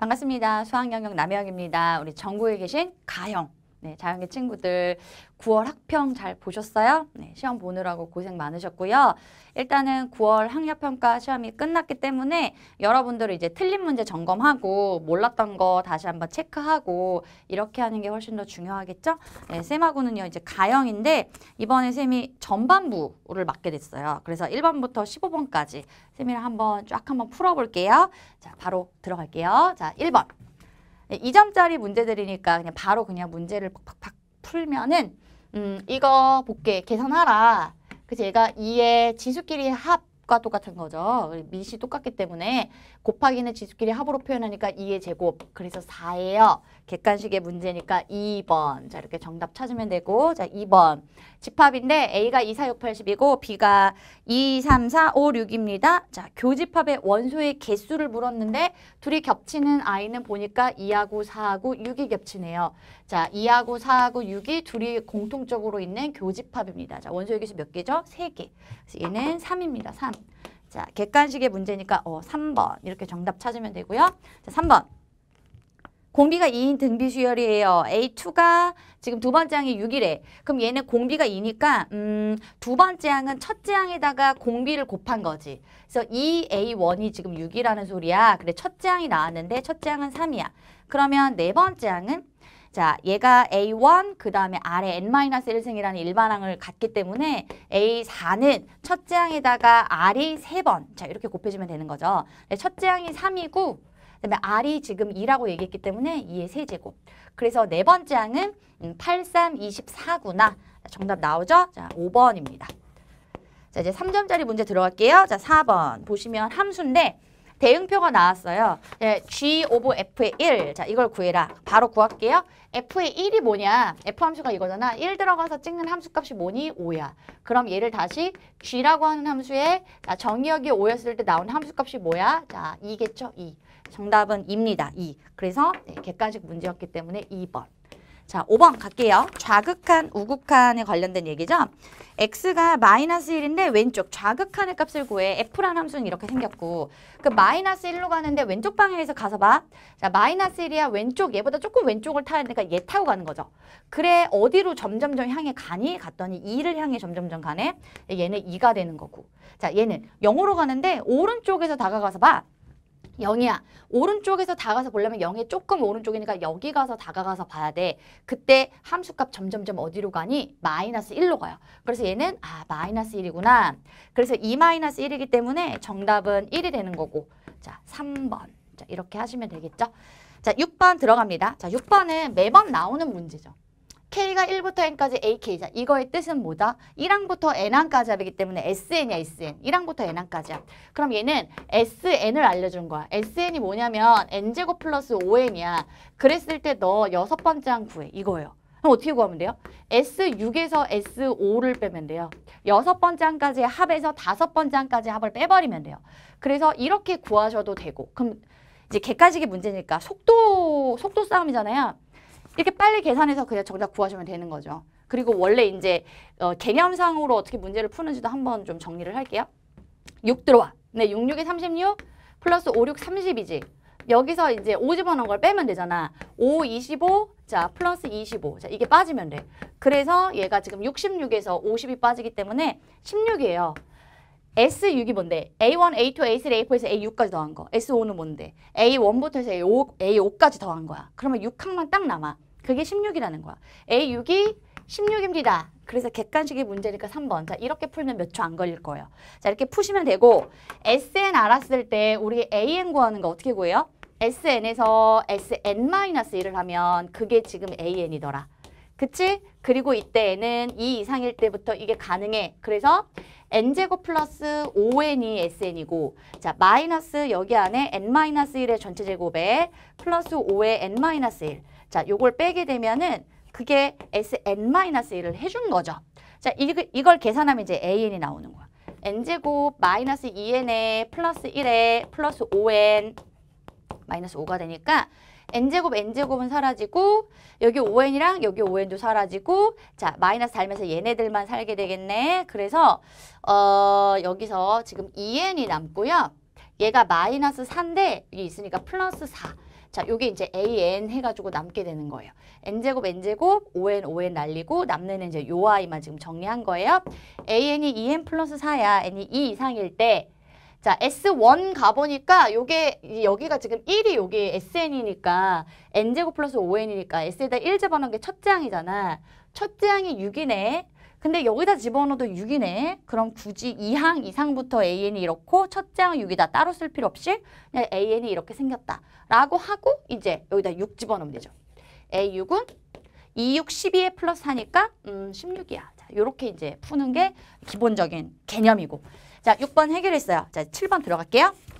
반갑습니다. 수학영역 남혜영입니다. 우리 전국에 계신 가영 네, 자연계 친구들 9월 학평 잘 보셨어요? 네, 시험 보느라고 고생 많으셨고요. 일단은 9월 학력평가 시험이 끝났기 때문에 여러분들은 이제 틀린 문제 점검하고 몰랐던 거 다시 한번 체크하고 이렇게 하는 게 훨씬 더 중요하겠죠? 네, 쌤하고는요, 이제 가형인데 이번에 쌤이 전반부를 맡게 됐어요. 그래서 1번부터 15번까지 쌤이랑 한번 쫙 한번 풀어볼게요. 자, 바로 들어갈게요. 자, 1번. 2점짜리 문제들이니까 그냥 바로 그냥 문제를 팍팍팍 풀면은 음 이거 볼게 계산하라. 그래서 얘가 2의 지수끼리 합 곱과 똑같은 거죠. 미시 똑같기 때문에 곱하기는 지수끼리 합으로 표현하니까 2의 제곱. 그래서 4예요. 객관식의 문제니까 2번. 자 이렇게 정답 찾으면 되고 자 2번. 집합인데 A가 2, 4, 6, 80이고 B가 2, 3, 4, 5, 6입니다. 자 교집합의 원소의 개수를 물었는데 둘이 겹치는 아이는 보니까 2하고 4하고 6이 겹치네요. 자 2하고 4하고 6이 둘이 공통적으로 있는 교집합입니다. 자 원소의 개수 몇 개죠? 3개. 얘는 3입니다. 3. 자, 객관식의 문제니까 어, 3번 이렇게 정답 찾으면 되고요. 자, 3번. 공비가 2인 등비 수열이에요. A2가 지금 두 번째 항이 6이래. 그럼 얘는 공비가 2니까 음, 두 번째 항은 첫째 항에다가 공비를 곱한 거지. 그래서 2A1이 지금 6이라는 소리야. 그래 첫째 항이 나왔는데 첫째 항은 3이야. 그러면 네 번째 항은 자, 얘가 A1, 그 다음에 아래 N-1승이라는 일반항을 갖기 때문에 A4는 첫째 항에다가 R이 세번 자, 이렇게 곱해주면 되는 거죠. 네, 첫째 항이 삼이고 그다음에 R이 지금 2라고 얘기했기 때문에 2의 세제곱. 그래서 네 번째 항은 8, 3, 24구나. 정답 나오죠? 자, 5번입니다. 자, 이제 3점짜리 문제 들어갈게요. 자, 4번 보시면 함수인데 대응표가 나왔어요. 예, G 오브 F의 1. 자, 이걸 구해라. 바로 구할게요. F의 1이 뭐냐? F 함수가 이거잖아. 1 들어가서 찍는 함수값이 뭐니? 5야. 그럼 얘를 다시 G라고 하는 함수에 자, 정의역이 5였을 때 나온 함수값이 뭐야? 자, 2겠죠? 2. 정답은 2입니다. 2. 그래서 네, 객관식 문제였기 때문에 2번. 자, 5번 갈게요. 좌극한, 우극한에 관련된 얘기죠. x가 마이너스 1인데 왼쪽 좌극한의 값을 구해 f 라는 함수는 이렇게 생겼고 그 마이너스 1로 가는데 왼쪽 방향에서 가서 봐. 자, 마이너스 1이야 왼쪽 얘보다 조금 왼쪽을 타야 되니까 얘 타고 가는 거죠. 그래 어디로 점점점 향해 가니? 갔더니 2를 향해 점점점 가네. 얘는 2가 되는 거고. 자, 얘는 0으로 가는데 오른쪽에서 다가가서 봐. 영희야 오른쪽에서 다가서 보려면 0이 조금 오른쪽이니까 여기 가서 다가가서 봐야 돼. 그때 함수값 점점점 어디로 가니? 마이너스 1로 가요. 그래서 얘는 아 마이너스 1이구나. 그래서 2 마이너스 1이기 때문에 정답은 1이 되는 거고 자 3번 자 이렇게 하시면 되겠죠. 자 6번 들어갑니다. 자 6번은 매번 나오는 문제죠. K가 1부터 N까지 AK자. 이거의 뜻은 뭐다? 1항부터 N항까지 합이기 때문에 SN이야, SN. 1항부터 N항까지야. 그럼 얘는 SN을 알려준 거야. SN이 뭐냐면 N제곱 플러스 5N이야. 그랬을 때 너 여섯 번째 항 구해. 이거예요. 그럼 어떻게 구하면 돼요? S6에서 S5를 빼면 돼요. 여섯 번째 항까지의 합에서 다섯 번째 항까지 합을 빼버리면 돼요. 그래서 이렇게 구하셔도 되고 그럼 이제 객관식의 문제니까 속도 속도 싸움이잖아요. 이렇게 빨리 계산해서 그냥 정답 구하시면 되는 거죠. 그리고 원래 이제 어, 개념상으로 어떻게 문제를 푸는지도 한번 좀 정리를 할게요. 6 들어와. 네, 66에 36 플러스 5, 6, 30이지. 여기서 이제 5 집어넣은 걸 빼면 되잖아. 5, 25, 자 플러스 25. 자 이게 빠지면 돼. 그래서 얘가 지금 66에서 50이 빠지기 때문에 16이에요. S6이 뭔데? A1, A2, A3, A4에서 A6까지 더한 거. S5는 뭔데? A1부터 해서 A5, A5까지 더한 거야. 그러면 6항만 딱 남아. 그게 16이라는 거야. A6이 16입니다. 그래서 객관식의 문제니까 3번. 자, 이렇게 풀면 몇 초 안 걸릴 거예요. 자, 이렇게 푸시면 되고 SN 알았을 때 우리 AN 구하는 거 어떻게 구해요? SN에서 SN-1을 하면 그게 지금 AN이더라. 그치? 그리고 이때에는 2 이상일 때부터 이게 가능해. 그래서 n제곱 플러스 5n이 sn이고 자 마이너스 여기 안에 n-1의 전체 제곱에 플러스 5의 n-1 자 요걸 빼게 되면은 그게 sn-1을 해준 거죠. 자 이, 이걸 계산하면 이제 an이 나오는 거야. n제곱 마이너스 2n에 플러스 1에 플러스 5n 마이너스 5가 되니까 n제곱 n제곱은 사라지고 여기 5n이랑 여기 5n도 사라지고 자 마이너스 달면서 얘네들만 살게 되겠네. 그래서 어 여기서 지금 2n이 남고요. 얘가 마이너스 4인데 여기 있으니까 플러스 4. 자, 요게 이제 AN 해가지고 남게 되는 거예요. N제곱, N제곱, ON, ON 날리고 남는 이제 요 아이만 지금 정리한 거예요. AN이 2N 플러스 4야. N이 2 이상일 때 자, S1 가보니까 요게 여기가 지금 1이 여기 SN이니까 N제곱 플러스 5N이니까 S에다 1 집어넣은 게첫째항이잖아첫째항이 6이네. 근데 여기다 집어넣어도 6이네. 그럼 굳이 2항 이상부터 AN이 이렇고 첫째항 6이다. 따로 쓸 필요 없이 그냥 AN이 이렇게 생겼다. 라고 하고 이제 여기다 6 집어넣으면 되죠. A6은 2, 6, 12에 플러스 하니까 음, 16이야. 자, 요렇게 이제 푸는 게 기본적인 개념이고 자, 6번 해결했어요. 자, 7번 들어갈게요.